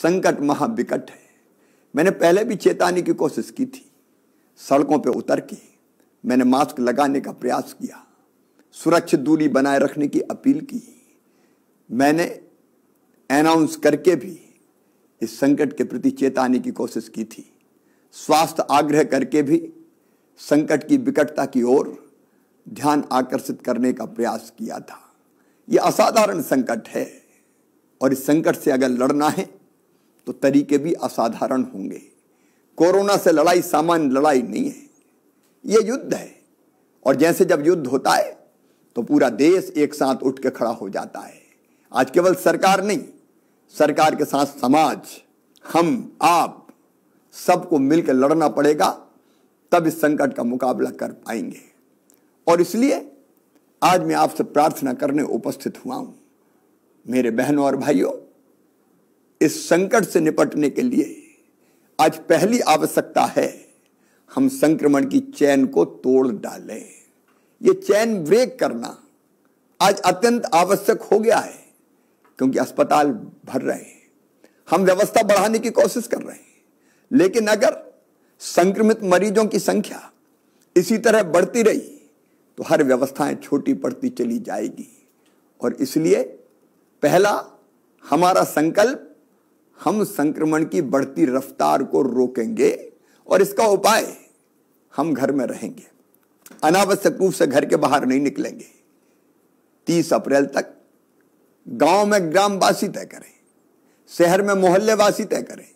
संकट महाविकट है मैंने पहले भी चेताने की कोशिश की थी सड़कों पर उतर के मैंने मास्क लगाने का प्रयास किया सुरक्षित दूरी बनाए रखने की अपील की मैंने अनाउंस करके भी इस संकट के प्रति चेताने की कोशिश की थी स्वास्थ्य आग्रह करके भी संकट की विकटता की ओर ध्यान आकर्षित करने का प्रयास किया था यह असाधारण संकट है और इस संकट से अगर लड़ना है तो तरीके भी असाधारण होंगे कोरोना से लड़ाई सामान्य लड़ाई नहीं है ये युद्ध है और जैसे जब युद्ध होता है तो पूरा देश एक साथ उठ के खड़ा हो जाता है आज केवल सरकार नहीं सरकार के साथ समाज हम आप सबको मिलकर लड़ना पड़ेगा तब इस संकट का मुकाबला कर पाएंगे और इसलिए आज मैं आपसे प्रार्थना करने उपस्थित हुआ हूं मेरे बहनों और भाइयों इस संकट से निपटने के लिए आज पहली आवश्यकता है हम संक्रमण की चैन को तोड़ डालें ये चैन ब्रेक करना आज अत्यंत आवश्यक हो गया है क्योंकि अस्पताल भर रहे हैं हम व्यवस्था बढ़ाने की कोशिश कर रहे हैं लेकिन अगर संक्रमित मरीजों की संख्या इसी तरह बढ़ती रही तो हर व्यवस्थाएं छोटी पड़ती चली जाएगी और इसलिए पहला हमारा संकल्प हम संक्रमण की बढ़ती रफ्तार को रोकेंगे और इसका उपाय हम घर में रहेंगे अनावश्यक रूप से घर के बाहर नहीं निकलेंगे तीस अप्रैल तक गांव में ग्रामवासी तय करें शहर में मोहल्लेवासी तय करें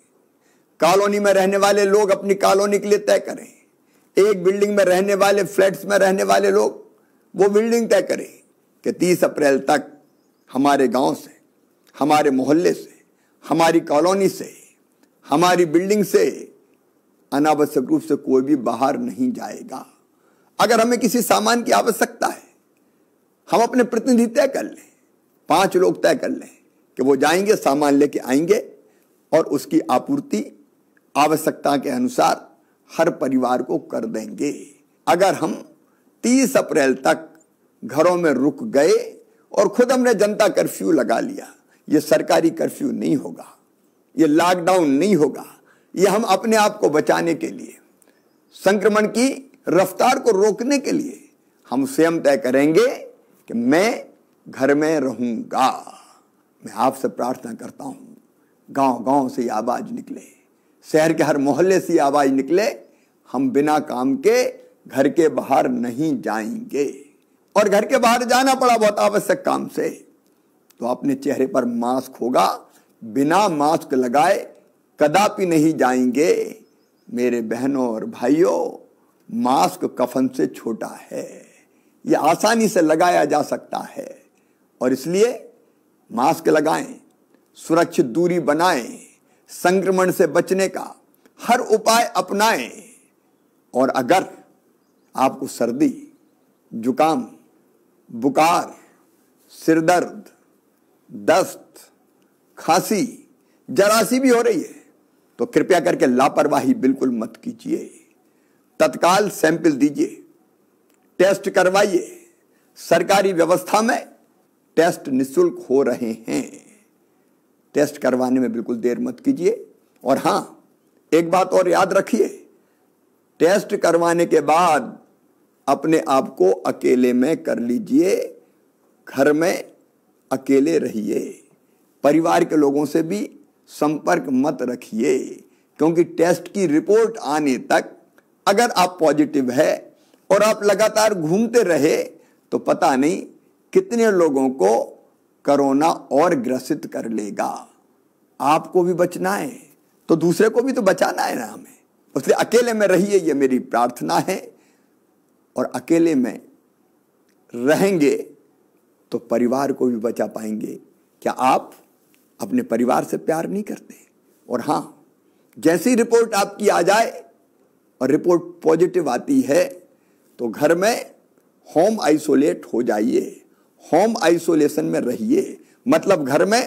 कॉलोनी में रहने वाले लोग अपनी कॉलोनी के लिए तय करें एक बिल्डिंग में रहने वाले फ्लैट्स में रहने वाले लोग वो बिल्डिंग तय करें कि 30 अप्रैल तक हमारे गांव से हमारे मोहल्ले से हमारी कॉलोनी से हमारी बिल्डिंग से अनावश्यक रूप से कोई भी बाहर नहीं जाएगा अगर हमें किसी सामान की आवश्यकता है हम अपने प्रतिनिधि तय कर लें पांच लोग तय कर लें कि वो जाएंगे सामान लेके आएंगे और उसकी आपूर्ति आवश्यकता के अनुसार हर परिवार को कर देंगे अगर हम 30 अप्रैल तक घरों में रुक गए और खुद हमने जनता कर्फ्यू लगा लिया ये सरकारी कर्फ्यू नहीं होगा ये लॉकडाउन नहीं होगा ये हम अपने आप को बचाने के लिए संक्रमण की रफ्तार को रोकने के लिए हम स्वयं तय करेंगे कि मैं घर में रहूंगा मैं आपसे प्रार्थना करता हूं गांव गांव से आवाज़ निकले शहर के हर मोहल्ले से आवाज़ निकले हम बिना काम के घर के बाहर नहीं जाएंगे और घर के बाहर जाना पड़ा बहुत आवश्यक काम से तो अपने चेहरे पर मास्क होगा बिना मास्क लगाए कदापि नहीं जाएंगे मेरे बहनों और भाइयों मास्क कफन से छोटा है यह आसानी से लगाया जा सकता है और इसलिए मास्क लगाएं सुरक्षित दूरी बनाएं संक्रमण से बचने का हर उपाय अपनाएं और अगर आपको सर्दी जुकाम बुखार सिरदर्द दस्त खांसी जरासी भी हो रही है तो कृपया करके लापरवाही बिल्कुल मत कीजिए तत्काल सैंपल दीजिए टेस्ट करवाइए सरकारी व्यवस्था में टेस्ट निशुल्क हो रहे हैं टेस्ट करवाने में बिल्कुल देर मत कीजिए और हाँ एक बात और याद रखिए टेस्ट करवाने के बाद अपने आप को अकेले में कर लीजिए घर में अकेले रहिए परिवार के लोगों से भी संपर्क मत रखिए क्योंकि टेस्ट की रिपोर्ट आने तक अगर आप पॉजिटिव है और आप लगातार घूमते रहे तो पता नहीं कितने लोगों को कोरोना और ग्रसित कर लेगा आपको भी बचना है तो दूसरे को भी तो बचाना है ना हमें उसलिए अकेले में रहिए ये मेरी प्रार्थना है और अकेले में रहेंगे तो परिवार को भी बचा पाएंगे क्या आप अपने परिवार से प्यार नहीं करते और हां जैसी रिपोर्ट आपकी आ जाए और रिपोर्ट पॉजिटिव आती है तो घर में होम आइसोलेट हो जाइए होम आइसोलेशन में रहिए मतलब घर में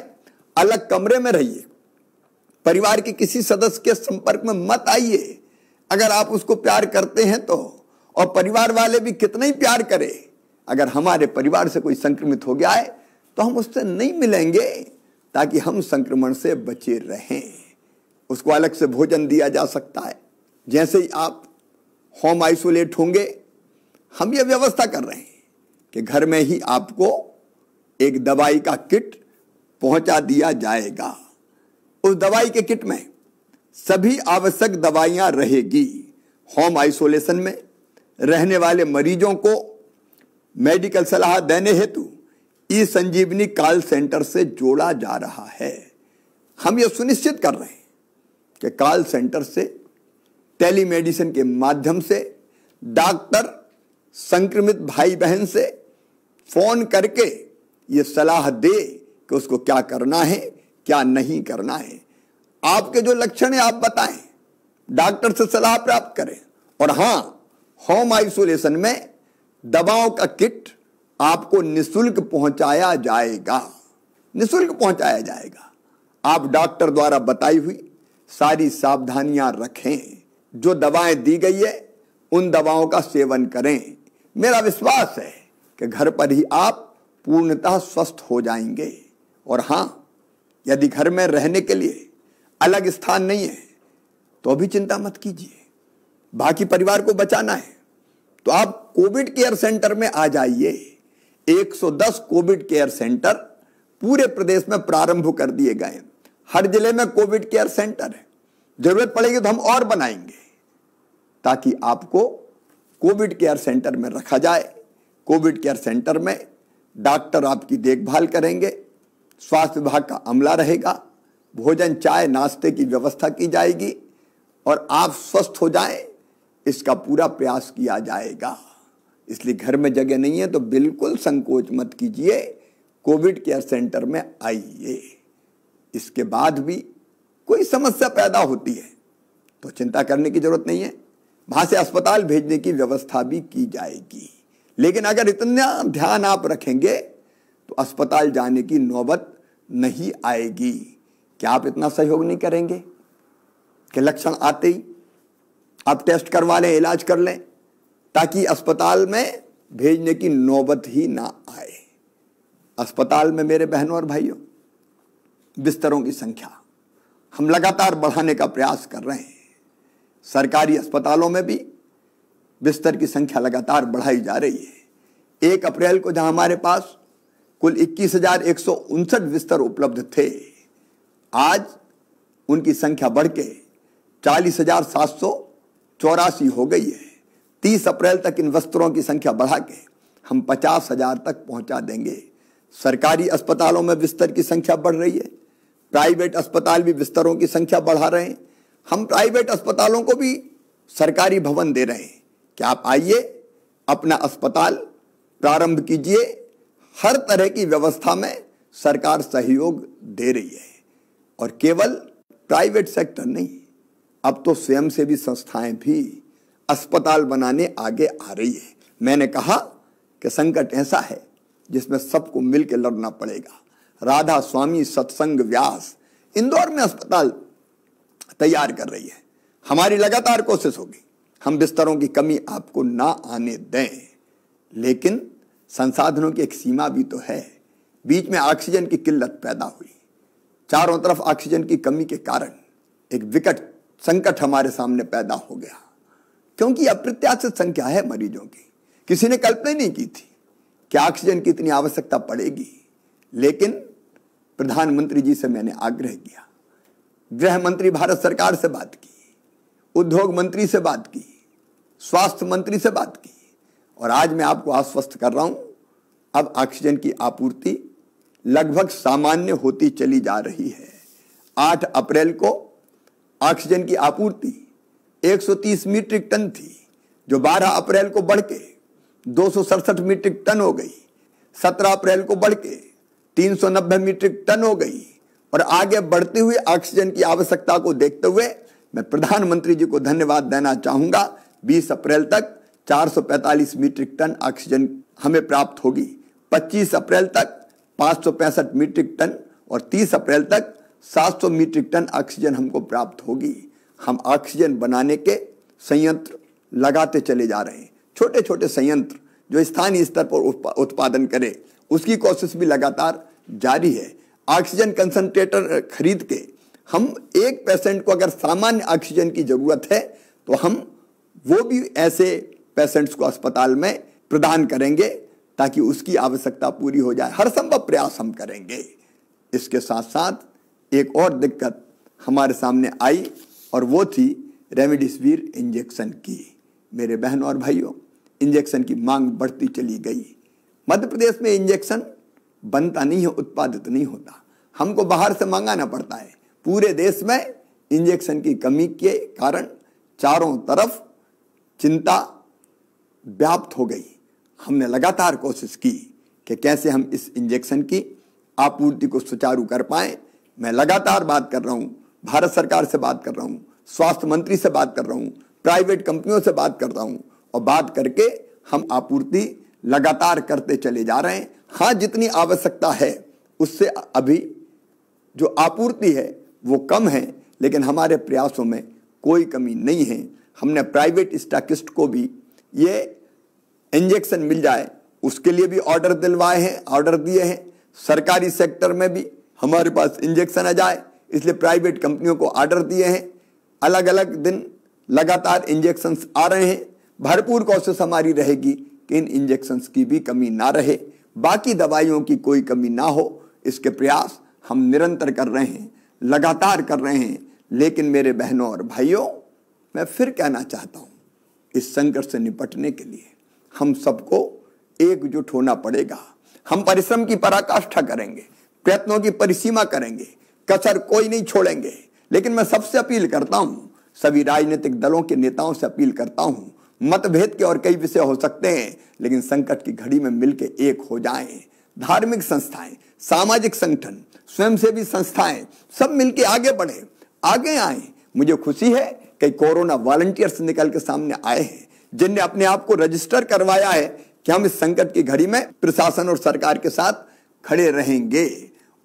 अलग कमरे में रहिए परिवार के किसी सदस्य के संपर्क में मत आइए अगर आप उसको प्यार करते हैं तो और परिवार वाले भी कितना ही प्यार करें अगर हमारे परिवार से कोई संक्रमित हो गया है तो हम उससे नहीं मिलेंगे ताकि हम संक्रमण से बचे रहें उसको अलग से भोजन दिया जा सकता है जैसे ही आप होम आइसोलेट होंगे हम यह व्यवस्था कर रहे हैं कि घर में ही आपको एक दवाई का किट पहुंचा दिया जाएगा उस दवाई के किट में सभी आवश्यक दवाइयां रहेगी होम आइसोलेशन में रहने वाले मरीजों को मेडिकल सलाह देने हेतु ई संजीवनी कॉल सेंटर से जोड़ा जा रहा है हम यह सुनिश्चित कर रहे हैं कि कॉल सेंटर से टेलीमेडिसिन के माध्यम से डॉक्टर संक्रमित भाई बहन से फोन करके ये सलाह दे कि उसको क्या करना है क्या नहीं करना है आपके जो लक्षण है आप बताएं डॉक्टर से सलाह प्राप्त करें और हाँ होम आइसोलेशन में दवाओं का किट आपको निशुल्क पहुंचाया जाएगा निशुल्क पहुंचाया जाएगा आप डॉक्टर द्वारा बताई हुई सारी सावधानियां रखें जो दवाएं दी गई है उन दवाओं का सेवन करें मेरा विश्वास है कि घर पर ही आप पूर्णतः स्वस्थ हो जाएंगे और हाँ यदि घर में रहने के लिए अलग स्थान नहीं है तो भी चिंता मत कीजिए बाकी परिवार को बचाना है तो आप कोविड केयर सेंटर में आ जाइए 110 कोविड केयर सेंटर पूरे प्रदेश में प्रारंभ कर दिए गए हर जिले में कोविड केयर सेंटर है जरूरत पड़ेगी तो हम और बनाएंगे ताकि आपको कोविड केयर सेंटर में रखा जाए कोविड केयर सेंटर में डॉक्टर आपकी देखभाल करेंगे स्वास्थ्य विभाग का अमला रहेगा भोजन चाय नाश्ते की व्यवस्था की जाएगी और आप स्वस्थ हो जाएं इसका पूरा प्रयास किया जाएगा इसलिए घर में जगह नहीं है तो बिल्कुल संकोच मत कीजिए कोविड केयर सेंटर में आइए इसके बाद भी कोई समस्या पैदा होती है तो चिंता करने की जरूरत नहीं है वहां से अस्पताल भेजने की व्यवस्था भी की जाएगी लेकिन अगर इतना ध्यान आप रखेंगे तो अस्पताल जाने की नौबत नहीं आएगी क्या आप इतना सहयोग नहीं करेंगे कि लक्षण आते ही आप टेस्ट करवा लें इलाज कर लें ताकि अस्पताल में भेजने की नौबत ही ना आए अस्पताल में मेरे बहनों और भाइयों बिस्तरों की संख्या हम लगातार बढ़ाने का प्रयास कर रहे हैं सरकारी अस्पतालों में भी बिस्तर की संख्या लगातार बढ़ाई जा रही है एक अप्रैल को जहां हमारे पास कुल इक्कीस हजार एक सौ उनसठ बिस्तर उपलब्ध थे आज उनकी संख्या बढ़ के चालीस हजार सात सौ चौरासी हो गई है तीस अप्रैल तक इन वस्त्रों की संख्या बढ़ा के हम पचास हजार तक पहुंचा देंगे सरकारी अस्पतालों में बिस्तर की संख्या बढ़ रही है प्राइवेट अस्पताल भी बिस्तरों की संख्या बढ़ा रहे हैं हम प्राइवेट अस्पतालों को भी सरकारी भवन दे रहे हैं कि आप आइए अपना अस्पताल प्रारंभ कीजिए हर तरह की व्यवस्था में सरकार सहयोग दे रही है और केवल प्राइवेट सेक्टर नहीं अब तो स्वयं भी संस्थाएं भी अस्पताल बनाने आगे आ रही है मैंने कहा कि संकट ऐसा है जिसमें सबको मिलकर लड़ना पड़ेगा राधा स्वामी सत्संग व्यास इंदौर में अस्पताल तैयार कर रही है हमारी लगातार कोशिश होगी हम बिस्तरों की कमी आपको ना आने दें लेकिन संसाधनों की एक सीमा भी तो है बीच में ऑक्सीजन की किल्लत पैदा हुई चारों तरफ ऑक्सीजन की कमी के कारण एक विकट संकट हमारे सामने पैदा हो गया क्योंकि अप्रत्याशित संख्या है मरीजों की किसी ने कल्पना नहीं की थी कि ऑक्सीजन की इतनी आवश्यकता पड़ेगी लेकिन प्रधानमंत्री जी से मैंने आग्रह किया गृह मंत्री भारत सरकार से बात की उद्योग मंत्री से बात की स्वास्थ्य मंत्री से बात की और आज मैं आपको आश्वस्त कर रहा हूं अब ऑक्सीजन की आपूर्ति लगभग सामान्य होती चली जा रही है 8 अप्रैल को ऑक्सीजन की आपूर्ति 130 मीट्रिक टन थी जो 12 अप्रैल को बढ़ के दो मीट्रिक टन हो गई 17 अप्रैल को बढ़ के तीन मीट्रिक टन हो गई और आगे बढ़ते हुए ऑक्सीजन की आवश्यकता को देखते हुए मैं प्रधानमंत्री जी को धन्यवाद देना चाहूंगा 20 अप्रैल तक 445 मीट्रिक टन ऑक्सीजन हमें प्राप्त होगी 25 अप्रैल तक पाँच मीट्रिक टन और 30 अप्रैल तक 700 मीट्रिक टन ऑक्सीजन हमको प्राप्त होगी हम ऑक्सीजन बनाने के संयंत्र लगाते चले जा रहे हैं छोटे छोटे संयंत्र जो स्थानीय स्तर पर उत्पादन करें उसकी कोशिश भी लगातार जारी है ऑक्सीजन कंसनट्रेटर खरीद के हम एक पेशेंट को अगर सामान्य ऑक्सीजन की ज़रूरत है तो हम वो भी ऐसे पेशेंट्स को अस्पताल में प्रदान करेंगे ताकि उसकी आवश्यकता पूरी हो जाए हर संभव प्रयास हम करेंगे इसके साथ साथ एक और दिक्कत हमारे सामने आई और वो थी रेमडेसिविर इंजेक्शन की मेरे बहन और भाइयों इंजेक्शन की मांग बढ़ती चली गई मध्य प्रदेश में इंजेक्शन बनता नहीं है उत्पादित नहीं होता हमको बाहर से मंगाना पड़ता है पूरे देश में इंजेक्शन की कमी के कारण चारों तरफ चिंता व्याप्त हो गई हमने लगातार कोशिश की कि कैसे हम इस इंजेक्शन की आपूर्ति को सुचारू कर पाएं मैं लगातार बात कर रहा हूँ भारत सरकार से बात कर रहा हूँ स्वास्थ्य मंत्री से बात कर रहा हूँ प्राइवेट कंपनियों से बात कर रहा हूँ और बात करके हम आपूर्ति लगातार करते चले जा रहे हैं हाँ जितनी आवश्यकता है उससे अभी जो आपूर्ति है वो कम है लेकिन हमारे प्रयासों में कोई कमी नहीं है हमने प्राइवेट स्टाकिस्ट को भी ये इंजेक्शन मिल जाए उसके लिए भी ऑर्डर दिलवाए हैं ऑर्डर दिए हैं सरकारी सेक्टर में भी हमारे पास इंजेक्शन आ जाए इसलिए प्राइवेट कंपनियों को ऑर्डर दिए हैं अलग अलग दिन लगातार इंजेक्शंस आ रहे हैं भरपूर कोशिश हमारी रहेगी कि इन इंजेक्शंस की भी कमी ना रहे बाकी दवाइयों की कोई कमी ना हो इसके प्रयास हम निरंतर कर रहे हैं लगातार कर रहे हैं लेकिन मेरे बहनों और भाइयों मैं फिर कहना चाहता हूँ इस संकट से निपटने के लिए हम सबको एकजुट होना पड़ेगा हम परिश्रम की पराकाष्ठा करेंगे प्रयत्नों की परिसीमा करेंगे कसर कोई नहीं छोड़ेंगे लेकिन मैं सबसे अपील करता हूँ सभी राजनीतिक दलों के नेताओं से अपील करता हूँ मतभेद के और कई विषय हो सकते हैं लेकिन संकट की घड़ी में मिलकर एक हो जाएं धार्मिक संस्थाएं सामाजिक संगठन स्वयंसेवी संस्थाएं सब मिलकर आगे बढ़े आगे आए मुझे खुशी है कई कोरोना वॉलंटियर्स निकल के सामने आए हैं जिनने अपने आप को रजिस्टर करवाया है कि हम इस संकट की घड़ी में प्रशासन और सरकार के साथ खड़े रहेंगे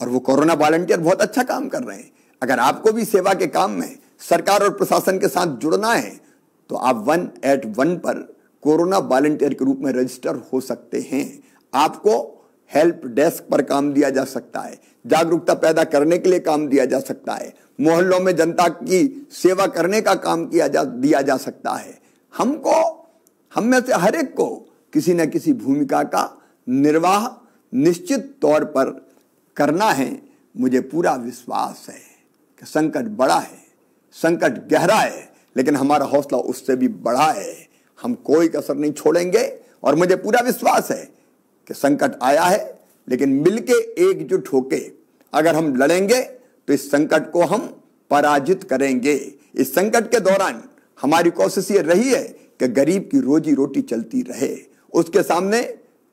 और वो कोरोना वॉलंटियर बहुत अच्छा काम कर रहे हैं अगर आपको भी सेवा के काम में सरकार और प्रशासन के साथ जुड़ना है तो आप वन एट वन पर कोरोना वॉलंटियर के रूप में रजिस्टर हो सकते हैं आपको हेल्प डेस्क पर काम दिया जा सकता है जागरूकता पैदा करने के लिए काम दिया जा सकता है मोहल्लों में जनता की सेवा करने का काम किया जा दिया जा सकता है हमको हम में से हर एक को किसी न किसी भूमिका का निर्वाह निश्चित तौर पर करना है मुझे पूरा विश्वास है कि संकट बड़ा है संकट गहरा है लेकिन हमारा हौसला उससे भी बड़ा है हम कोई कसर नहीं छोड़ेंगे और मुझे पूरा विश्वास है कि संकट आया है लेकिन मिलके एकजुट होके अगर हम लड़ेंगे तो इस संकट को हम पराजित करेंगे इस संकट के दौरान हमारी कोशिश ये रही है कि गरीब की रोजी रोटी चलती रहे उसके सामने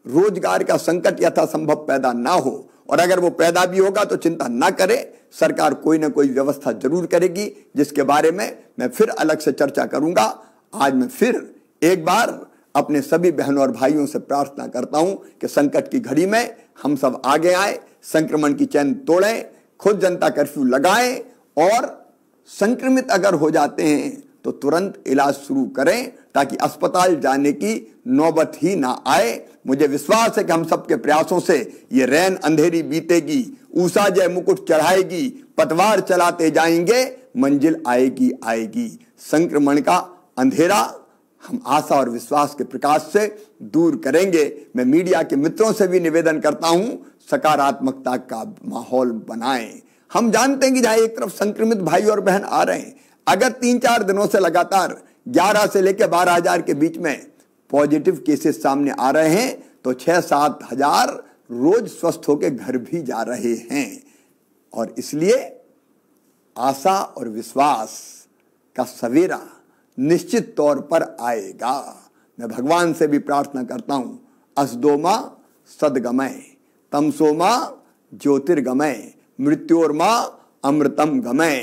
रोजगार का संकट यथासंभव पैदा ना हो और अगर वो पैदा भी होगा तो चिंता ना करें सरकार कोई ना कोई व्यवस्था जरूर करेगी जिसके बारे में मैं फिर अलग से चर्चा करूंगा आज मैं फिर एक बार अपने सभी बहनों और भाइयों से प्रार्थना करता हूं कि संकट की घड़ी में हम सब आगे आए संक्रमण की चैन तोड़ें खुद जनता कर्फ्यू लगाएं और संक्रमित अगर हो जाते हैं तो तुरंत इलाज शुरू करें ताकि अस्पताल जाने की नौबत ही ना आए मुझे विश्वास है कि हम सबके प्रयासों से ये रैन अंधेरी बीतेगी ऊषा जय मुकुट चढ़ाएगी पतवार चलाते जाएंगे मंजिल आएगी आएगी संक्रमण का अंधेरा हम आशा और विश्वास के प्रकाश से दूर करेंगे मैं मीडिया के मित्रों से भी निवेदन करता हूं सकारात्मकता का माहौल बनाएं हम जानते हैं कि जहां एक तरफ संक्रमित भाई और बहन आ रहे हैं अगर तीन चार दिनों से लगातार 11 से लेकर बारह हजार के बीच में पॉजिटिव केसेस सामने आ रहे हैं तो छह सात हजार रोज स्वस्थ होकर घर भी जा रहे हैं और इसलिए आशा और विश्वास का सवेरा निश्चित तौर पर आएगा मैं भगवान से भी प्रार्थना करता हूं असदोमा सदगमय तमसोमा ज्योतिर्गमय मृत्योर्मा अमृतम गमय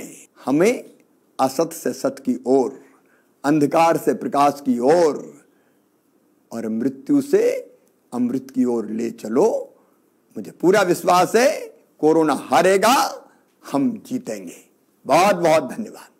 हमें असत से सत की ओर अंधकार से प्रकाश की ओर और मृत्यु से अमृत की ओर ले चलो मुझे पूरा विश्वास है कोरोना हारेगा हम जीतेंगे बहुत बहुत धन्यवाद